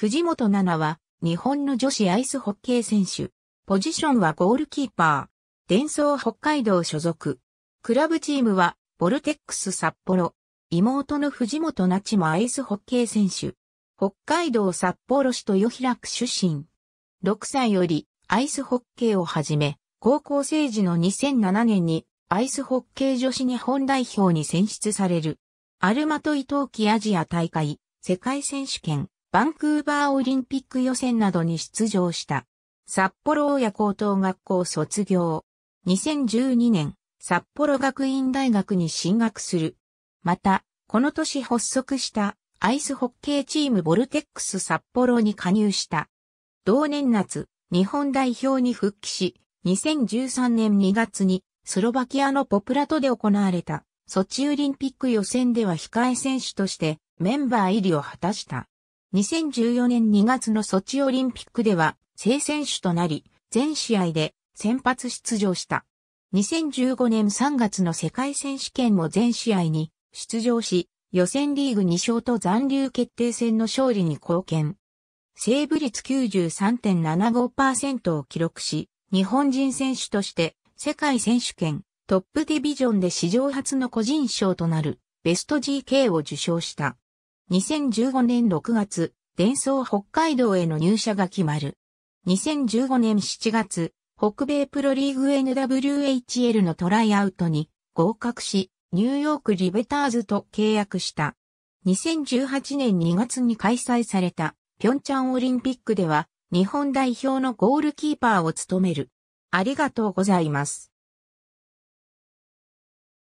藤本七は、日本の女子アイスホッケー選手。ポジションはゴールキーパー。伝送北海道所属。クラブチームは、ボルテックス札幌。妹の藤本那智もアイスホッケー選手。北海道札幌市豊平区出身。6歳より、アイスホッケーをはじめ、高校生時の2007年に、アイスホッケー女子日本代表に選出される。アルマト伊東記アジア大会、世界選手権、バンクーバーオリンピック予選などに出場した。札幌親高等学校卒業。2012年、札幌学院大学に進学する。また、この年発足したアイスホッケーチームボルテックス札幌に加入した。同年夏、日本代表に復帰し、2013年2月にスロバキアのポプラトで行われたソチオリンピック予選では控え選手としてメンバー入りを果たした。2014年2月のソチオリンピックでは正選手となり、全試合で先発出場した。2015年3月の世界選手権も全試合に出場し、予選リーグ2勝と残留決定戦の勝利に貢献。セーブ率93.75%を記録し、日本人選手として世界選手権トップディビジョンで史上初の個人賞となるベスト GK を受賞した。2015年6月、伝送北海道への入社が決まる。2015年7月、北米プロリーグ NWHL のトライアウトに合格し、ニューヨークリベターズと契約した。2018年2月に開催されたピョンチャンオリンピックでは日本代表のゴールキーパーを務める。ありがとうございます。